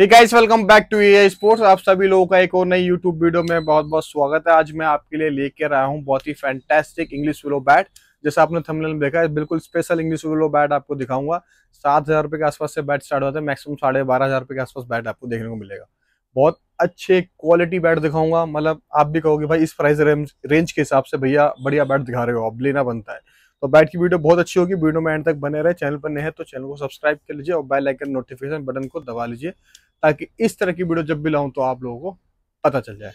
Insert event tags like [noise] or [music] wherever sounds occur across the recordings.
guys welcome back to A sports आप सभी लोगों का एक और नई यूट्यूब वीडियो में बहुत बहुत स्वागत है आज मैं आपके लिए लेकर आया हूँ बहुत ही फैंटेस्टिक इंग्लिश विलो बैट जैसा आपने थंबनेल में देखा है बिल्कुल स्पेशल इंग्लिश विलो बैट आपको दिखाऊंगा सात हजार रुपए के आसपास से बैट स्टार्ट होता है मैक्सिमम साढ़े बारह हजार के आसपास बैट आपको देखने को मिलेगा बहुत अच्छे क्वालिटी बैट दिखाऊंगा मतलब आप भी कहोगे भाई इस प्राइस रेंज के हिसाब से भैया बढ़िया बैट दिखा रहे हो अब लेना बनता है तो बैट की वीडियो बहुत अच्छी होगी वीडियो में एंड तक बने रहे चैनल पर नए हैं तो चैनल को सब्सक्राइब कर लीजिए और बेल आइकन नोटिफिकेशन बटन को दबा लीजिए ताकि इस तरह की वीडियो जब भी लाऊं तो आप लोगों को पता चल जाए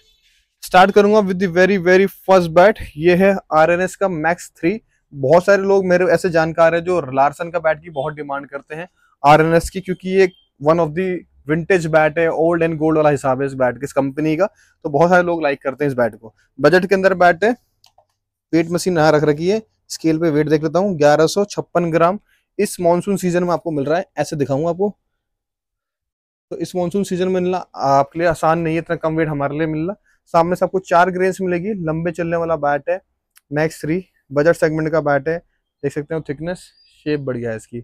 स्टार्ट करूंगा with the very very first bat ये है आरएनएस का मैक्स थ्री बहुत सारे लोग मेरे ऐसे जानकार है जो लार्सन का बैट की बहुत डिमांड करते हैं आरएनएस की क्योंकि ये one of the vintage bat है ओल्ड एंड गोल्ड वाला हिसाब है इस बैट किस कंपनी का तो बहुत सारे लोग लाइक करते हैं इस बैट को बजट के अंदर बैट है पेट मशीन यहाँ रख रखी है स्केल पे वेट देख लेता हूँ ग्यारह ग्राम इस मानसून सीजन में आपको मिल रहा है ऐसे दिखाऊंगा आपको तो इस मानसून सीजन में मिलना आपके लिए आसान नहीं है इतना कम वेट हमारे लिए मिलना सामने से आपको चार ग्रेन्स मिलेगी लंबे चलने वाला बैट है मैक्स थ्री बजट सेगमेंट का बैट है देख सकते हो थिकनेस शेप बढ़िया है इसकी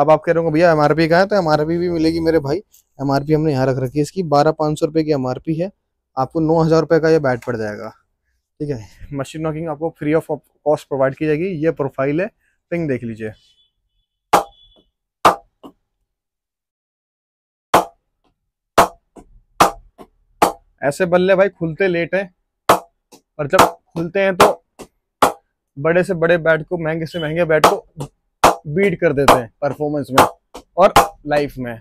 अब आप कह रहे हो भैया एम आर का है तो एम भी मिलेगी मेरे भाई एम हमने यहाँ रख रखी है इसकी बारह पाँच सौ रुपये की एम है आपको नौ हज़ार रुपये का ये बैट पड़ जाएगा ठीक है मशीन नॉकिंग आपको फ्री ऑफ कॉस्ट प्रोवाइड की जाएगी ये प्रोफाइल है पिंग देख लीजिए ऐसे बल्ले भाई खुलते लेट हैं और जब खुलते हैं तो बड़े से बड़े बैट को महंगे से महंगे बैट को बीट कर देते हैं परफॉर्मेंस में और लाइफ में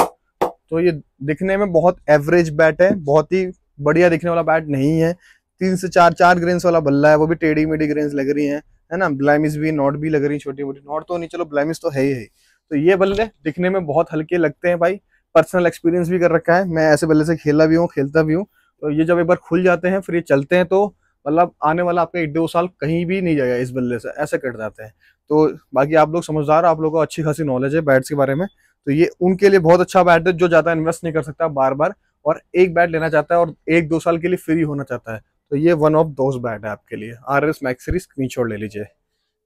तो ये दिखने में बहुत एवरेज बैट है बहुत ही बढ़िया दिखने वाला बैट नहीं है तीन से चार चार ग्रेन्स वाला बल्ला है वो भी टेढ़ी मेढ़ी ग्रेन्स लग रही है है ना ब्लाइमिस भी नॉट भी लग रही है छोटी मोटी नॉट तो नहीं चलो ब्लाइमिस तो है ही है तो ये बल्ले दिखने में बहुत हल्के लगते हैं भाई पर्सनल एक्सपीरियंस भी कर रखा है मैं ऐसे बल्ले से खेला भी हूँ खेलता भी हूँ तो ये जब एक बार खुल जाते हैं फिर ये चलते हैं तो मतलब आने वाला आपका एक दो साल कहीं भी नहीं जाएगा इस बल्ले से ऐसे कट जाते हैं तो बाकी आप लोग समझदार आप लोगों को अच्छी खासी नॉलेज है बैट्स के बारे में तो ये उनके लिए बहुत अच्छा बैट है जो ज़्यादा इन्वेस्ट नहीं कर सकता बार बार और एक बैट लेना चाहता है और एक दो साल के लिए फ्री होना चाहता है तो ये वन ऑफ दोस्त ब्रांड है आपके लिए आर एस मैक्सरी सीरीज स्क्रीन ले लीजिए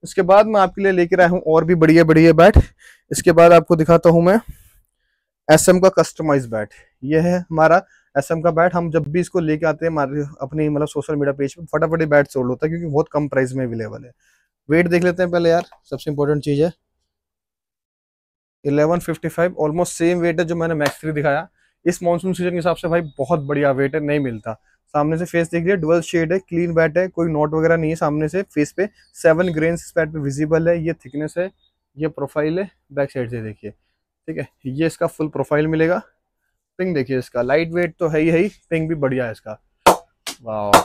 इसके बाद मैं आपके लिए लेकर आया हूँ और भी बढ़िया बढ़िया बैट इसके बाद आपको दिखाता हूँ मैं एस का कस्टमाइज बैट ये है हमारा एस का बैट हम जब भी इसको लेके आते हैं हमारे अपनी मतलब सोशल मीडिया पेज पे फटाफट ही बैट सोल्ड होता है क्योंकि बहुत कम प्राइस में अवेलेबल है वेट देख लेते हैं पहले यार सबसे इम्पोर्टेंट चीज़ है इलेवन ऑलमोस्ट सेम वेट है जो मैंने मैक्सरी दिखाया इस मानसून सीजन के हिसाब से भाई बहुत बढ़िया वेट है नहीं मिलता सामने से फेस देख रही डुअल शेड है क्लीन बैट है कोई नोट वगैरह नहीं है सामने से फेस पे सेवन ग्रेन इस बैट पे विजिबल है ये थिकनेस है ये प्रोफाइल है बैक साइड से देखिए ठीक है ये इसका फुल प्रोफाइल मिलेगा पिंग देखिए इसका लाइट वेट तो है ही है ही पिंग भी बढ़िया है इसका वाह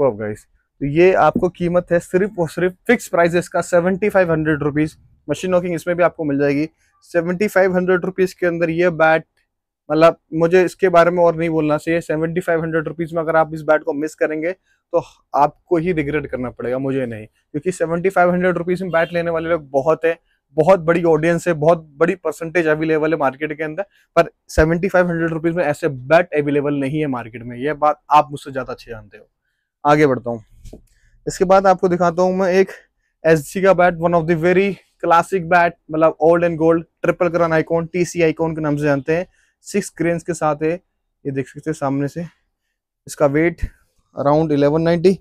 सुपर गाइस तो ये आपको कीमत है सिर्फ और सिर्फ फिक्स प्राइस है इसका seventy five hundred rupees machine knocking इसमें भी आपको मिल जाएगी सेवेंटी फाइव हंड्रेड रुपीज़ के अंदर ये बैट मतलब मुझे इसके बारे में और नहीं बोलना चाहिए सेवेंटी फाइव हंड्रेड रुपीज़ में अगर आप इस बैट को मिस करेंगे तो आपको ही रिग्रेट करना पड़ेगा मुझे नहीं क्योंकि सेवेंटी फाइव हंड्रेड रुपीज़ में बैट लेने वाले लोग बहुत है बहुत बड़ी ऑडियंस है बहुत बड़ी परसेंटेज अवेलेबल है मार्केट के अंदर पर सेवेंटी फाइव हंड्रेड रुपीज़ में ऐसे बैट अवेलेबल नहीं है मार्केट में यह बात आप मुझसे ज़्यादा अच्छे जानते हो आगे बढ़ता हूँ इसके बाद आपको दिखाता हूँ मैं एक एस का bat one of the very classic bat मतलब old and gold triple crown T C icon के नाम से जानते हैं सिक्स ग्रेन्स के साथ है ये देख सकते हैं सामने से इसका वेट अराउंड 1190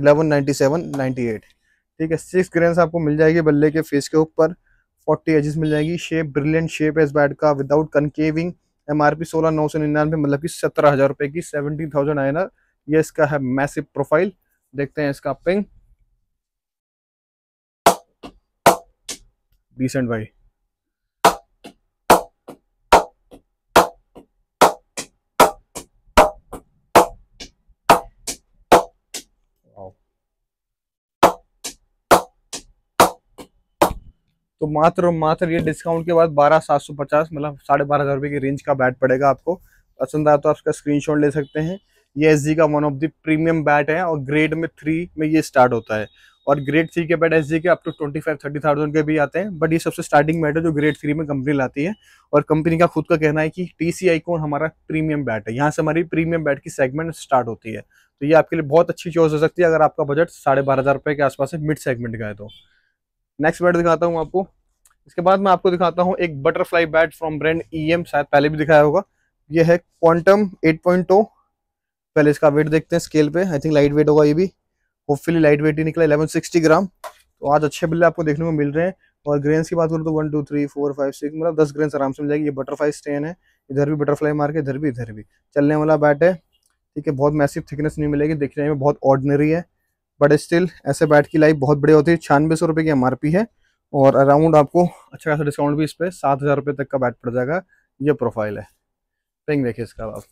1197 98 ठीक है सिक्स ग्रेन्स आपको मिल जाएगी बल्ले के फेस के ऊपर 40 एजेस मिल जाएगी शेप ब्रिलियंट शेप है इस बैट का without concaving M R P सोलह नौ सौ निन्यानवे मतलब कि सत्रह हज़ार रुपये की सेवेंटी थाउजेंड आई ये इसका है मैसिव प्रोफाइल देखते हैं इसका पिंग डिसेंट भाई तो मात्र मात्र ये डिस्काउंट के बाद बारह सात सौ पचास मतलब साढ़े बारह हज़ार रुपये की रेंज का बैट पड़ेगा आपको पसंद आया तो आप इसका स्क्रीनशॉट ले सकते हैं ये एस का one of the premium bat है और ग्रेड में थ्री में ये स्टार्ट होता है और ग्रेड थ्री के बैट एस के up to twenty five thirty thousand के भी आते हैं बट ये सबसे स्टार्टिंग बैट है जो ग्रेड थ्री में कंपनी लाती है और कंपनी का खुद का कहना है कि टी सी हमारा प्रीमियम बैट है यहाँ से हमारी प्रीमियम बैट की सेगमेंट स्टार्ट होती है तो ये आपके लिए बहुत अच्छी चॉइस हो सकती है अगर आपका बजट साढ़े बारह हज़ार रुपये के आसपास है मिड सेगमेंट का है तो नेक्स्ट बैट दिखाता हूँ आपको इसके बाद मैं आपको दिखाता हूँ एक butterfly bat from brand E शायद पहले भी दिखाया होगा यह है क्वांटम एट पॉइंट पहले इसका वेट देखते हैं स्केल पे आई थिंक लाइट वेट होगा ये भी होपफुली लाइट वेट ही निकला 1160 ग्राम तो आज अच्छे बिल्ले आपको देखने को मिल रहे हैं और ग्रेन्स की बात करूँ तो one two three four five six मतलब दस ग्रेन्स आराम से मिल जाएगी ये बटरफ्लाई स्टेन है इधर भी बटरफ्लाई मार के इधर भी इधर भी चलने वाला बैट है ठीक है बहुत मैसिव थिकनेस नहीं मिलेगी दिखने में बहुत ऑर्डनरी है बट स्टिल ऐसे बैट की लाइफ बहुत बड़ी होती है छियानवे सौ रुपये की एम है और अराउंड आपको अच्छा खासा डिस्काउंट भी इस पर सात हज़ार रुपये तक का बैट पड़ जाएगा ये प्रोफाइल है पिंग देखिए इसका आप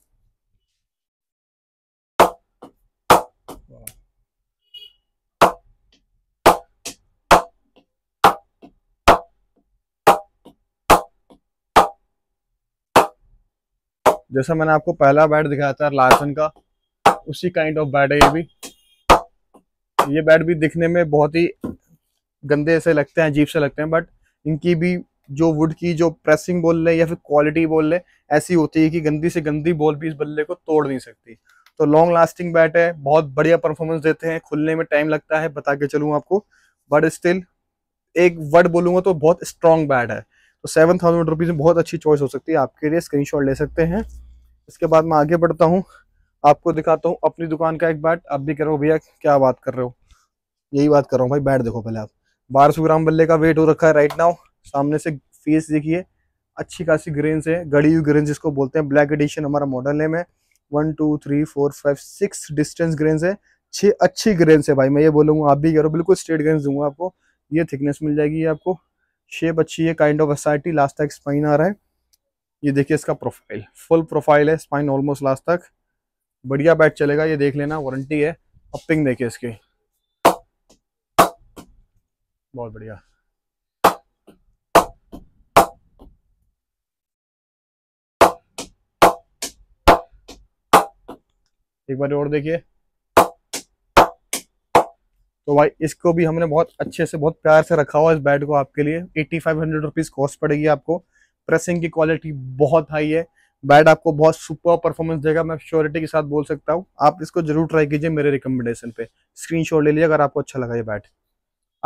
जैसा मैंने आपको पहला बैट दिखाया था लार्सन का उसी काइंड ऑफ बैट है ये भी ये बैट भी दिखने में बहुत ही गंदे से लगते हैं अजीब से लगते हैं बट इनकी भी जो वुड की जो प्रेसिंग बोल ले या फिर क्वालिटी बोल ले ऐसी होती है कि गंदी से गंदी बॉल भी इस बल्ले को तोड़ नहीं सकती तो लॉन्ग लास्टिंग बैट है बहुत बढ़िया परफॉर्मेंस देते हैं खुलने में टाइम लगता है बता के चलूँ आपको बट स्टिल एक वर्ड बोलूंगा तो बहुत स्ट्रॉन्ग बैट है तो सेवन थाउजेंड रुपीज़ में बहुत अच्छी चॉइस हो सकती है आपके लिए स्क्रीनशॉट ले सकते हैं इसके बाद मैं आगे बढ़ता हूँ आपको दिखाता हूँ अपनी दुकान का एक बैट आप भी कह रहे हो भैया क्या बात कर रहे हो यही बात कर रहा हूँ भाई बैट देखो पहले आप बारह ग्राम बल्ले का वेट हो रखा है राइट नाउ सामने से फेस देखिए अच्छी खासी ग्रेन्स है गड़ी हुई ग्रेन जिसको बोलते हैं ब्लैक एडिशन हमारा मॉडल नेम है one two three four five six distance grains है छः अच्छी ग्रेन्स है भाई मैं ये बोलूँगा आप भी कह बिल्कुल स्ट्रेट ग्रेन्स दूंगा आपको ये थिकनेस मिल जाएगी आपको शेप अच्छी है काइंड ऑफ एसाइटी लास्ट तक स्पाइन आ रहा है ये देखिए इसका प्रोफाइल फुल प्रोफाइल है स्पाइन ऑलमोस्ट लास्ट तक बढ़िया बैट चलेगा ये देख लेना वारंटी है अपिंग देखिए इसके बहुत बढ़िया एक बार और देखिए तो भाई इसको भी हमने बहुत अच्छे से बहुत प्यार से रखा हुआ इस बैट को आपके लिए eighty five hundred rupees cost पड़ेगी आपको प्रेसिंग की क्वालिटी बहुत हाई है बैट आपको बहुत सुपर परफॉर्मेंस देगा मैं श्योरिटी के साथ बोल सकता हूँ आप इसको जरूर ट्राई कीजिए मेरे रिकमेंडेशन पे स्क्रीन ले लिया अगर आपको अच्छा लगा ये बैट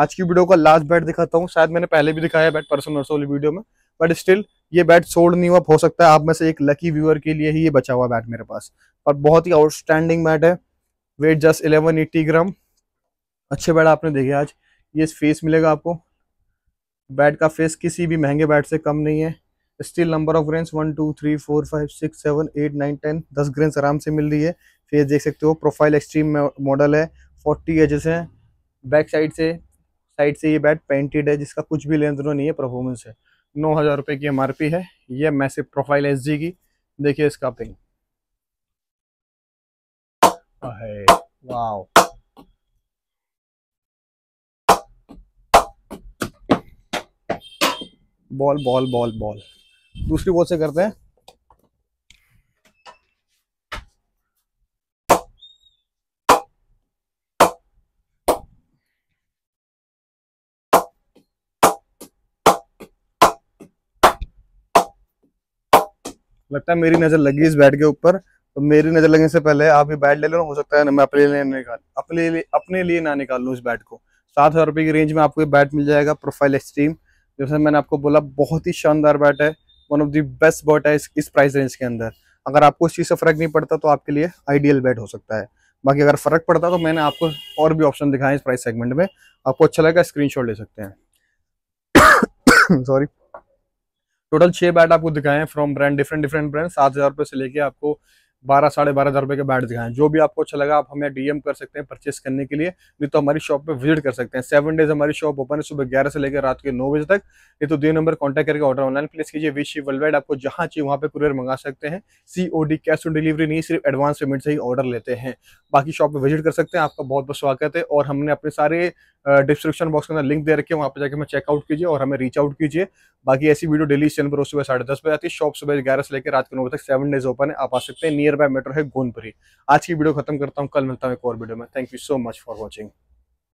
आज की वीडियो का लास्ट बैट दिखाता हूँ शायद मैंने पहले भी दिखाया बैट पर्सन और वाली वीडियो में बट स्टिल ये बैट सोल्ड नहीं हुआ हो सकता है आप में से एक लकी व्यूअर के लिए ही ये बचा हुआ बैट मेरे पास और बहुत ही आउटस्टैंडिंग बैट है वेट जस्ट इलेवन ग्राम अच्छे बैट आपने देखे आज ये फेस मिलेगा आपको बैट का फेस किसी भी महंगे बैट से कम नहीं है still number of grains one two three four five six seven eight nine ten दस ग्रेन्स आराम से मिल रही है फेस देख सकते हो प्रोफाइल एक्सट्रीम मॉडल है फोर्टी एजेस है बैक साइड से साइड से ये बैट पेंटेड है जिसका कुछ भी लेंथ नहीं है परफॉर्मेंस है नौ हज़ार रुपये की पी है यह मैसे प्रोफाइल एस की देखिए इसका पिंग वाह बॉल बॉल बॉल बॉल दूसरी बॉल से करते हैं लगता है मेरी नज़र लगी इस बैट के ऊपर तो मेरी नज़र लगने से पहले आप ये बैट ले लो हो सकता है मैं अपने लिए निकाल अपने लिए अपने लिए ना निकाल लूँ इस बैट को सात हज़ार रुपये की रेंज में आपको ये बैट मिल जाएगा प्रोफाइल एक्सट्रीम जैसे मैंने आपको बोला बहुत ही शानदार बैट है one of the best bat है इस, इस प्राइस रेंज के अंदर अगर आपको इस चीज़ से फ़र्क नहीं पड़ता तो आपके लिए आइडियल बैट हो सकता है बाकी अगर फ़र्क पड़ता तो मैंने आपको और भी ऑप्शन दिखाए इस प्राइस सेगमेंट में आपको अच्छा लगेगा स्क्रीन ले सकते हैं सॉरी [coughs] टोटल छह बैट आपको दिखाए हैं from brand different different brand सात हज़ार रुपये से लेके आपको बारह साढ़े बारह हज़ार रुपये के बैट दिखाएं जो भी आपको अच्छा लगा आप हमें डीएम कर सकते हैं परचेस करने के लिए नहीं तो हमारी शॉप पे विजिट कर सकते हैं सेवन डेज हमारी शॉप ओपन है सुबह ग्यारह से लेकर रात के नौ बजे तक नहीं तो दो नंबर कॉन्टैक्ट करके ऑर्डर ऑनलाइन प्लेस कीजिए विश वर्ल्ड वाइड आपको जहाँ चाहिए वहाँ पर कुरियर मंगा सकते हैं सी कैश ऑन डिलीवरी नहीं सिर्फ एडवांस पेमेंट से ही ऑर्डर लेते हैं बाकी शॉप पर विजिट कर सकते हैं आपका बहुत बहुत स्वागत है और हमने अपने सारे डिस्क्रिप्शन बॉक्स के अंदर लिंक दे रखी है वहाँ पे जाकर हमें चेकआउट कीजिए और हमें रीच आउट कीजिए बाकी ऐसी वीडियो डेली चैनल पर सुबह साढ़े दस बजे आती है शॉप सुबह ग्यारह से लेकर रात के नौ बजे तक सेवन डेज ओपन है आप आ सकते हैं नियर बाय मेट्रो है गोनपुरी आज की वीडियो खत्म करता हूँ कल मिलता हूँ एक और वीडियो में thank you so much for watching